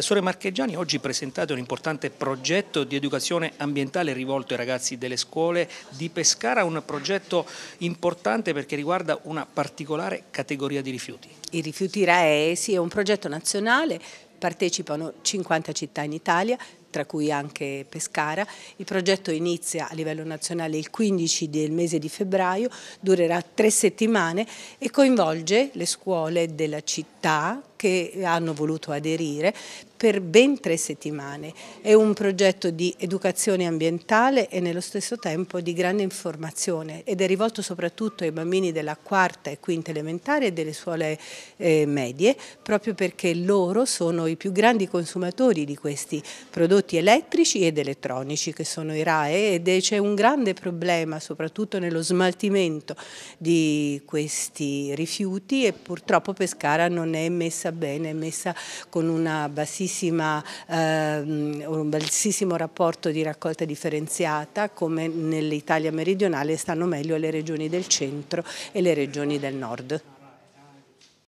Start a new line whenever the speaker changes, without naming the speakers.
Assessore Marcheggiani, oggi presentate un importante progetto di educazione ambientale rivolto ai ragazzi delle scuole di Pescara, un progetto importante perché riguarda una particolare categoria di rifiuti.
I rifiuti RAE, sì, è un progetto nazionale partecipano 50 città in Italia, tra cui anche Pescara. Il progetto inizia a livello nazionale il 15 del mese di febbraio, durerà tre settimane e coinvolge le scuole della città che hanno voluto aderire per ben tre settimane. È un progetto di educazione ambientale e nello stesso tempo di grande informazione ed è rivolto soprattutto ai bambini della quarta e quinta elementare e delle scuole eh, medie proprio perché loro sono i più grandi consumatori di questi prodotti prodotti elettrici ed elettronici che sono i RAE ed c'è un grande problema soprattutto nello smaltimento di questi rifiuti e purtroppo Pescara non è messa bene, è messa con una bassissima, ehm, un bassissimo rapporto di raccolta differenziata come nell'Italia meridionale stanno meglio le regioni del centro e le regioni del nord.